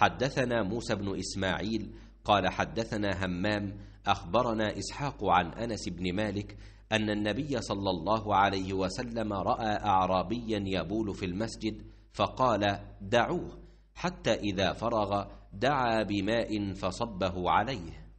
حدثنا موسى بن إسماعيل قال حدثنا همام أخبرنا إسحاق عن أنس بن مالك أن النبي صلى الله عليه وسلم رأى أعرابيا يبول في المسجد فقال دعوه حتى إذا فرغ دعا بماء فصبه عليه